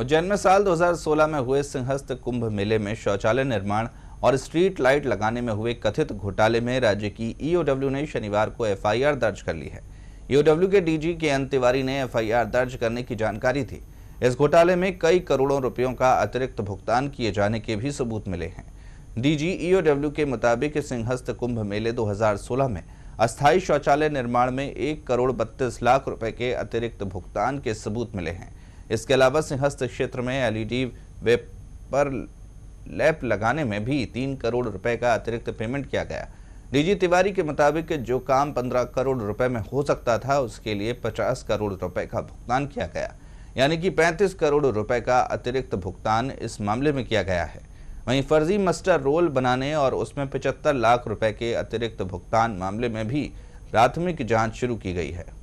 उज्जैन में साल 2016 में हुए सिंहस्थ कुंभ मेले में शौचालय निर्माण और स्ट्रीट लाइट लगाने में हुए कथित घोटाले में राज्य की ईओडब्ल्यू e ने शनिवार को एफआईआर दर्ज कर ली है ईओडब्ल्यू e के डीजी के एन तिवारी ने एफआईआर दर्ज करने की जानकारी थी इस घोटाले में कई करोड़ों रुपयों का अतिरिक्त भुगतान किए जाने के भी सबूत मिले हैं डीजी ईओडब्ल्यू e के मुताबिक सिंहस्थ कुंभ मेले दो में अस्थायी शौचालय निर्माण में एक करोड़ बत्तीस लाख रुपए के अतिरिक्त भुगतान के सबूत मिले हैं इसके अलावा सिंहस्थ क्षेत्र में एलईडी वेपर लैप लगाने में भी तीन करोड़ रुपए का अतिरिक्त पेमेंट किया गया डीजी तिवारी के मुताबिक जो काम पंद्रह करोड़ रुपए में हो सकता था उसके लिए पचास करोड़ रुपए का भुगतान किया गया यानी कि पैंतीस करोड़ रुपए का अतिरिक्त भुगतान इस मामले में किया गया है वहीं फर्जी मस्टर रोल बनाने और उसमें पचहत्तर लाख रुपए के अतिरिक्त भुगतान मामले में भी प्राथमिक जांच शुरू की गई है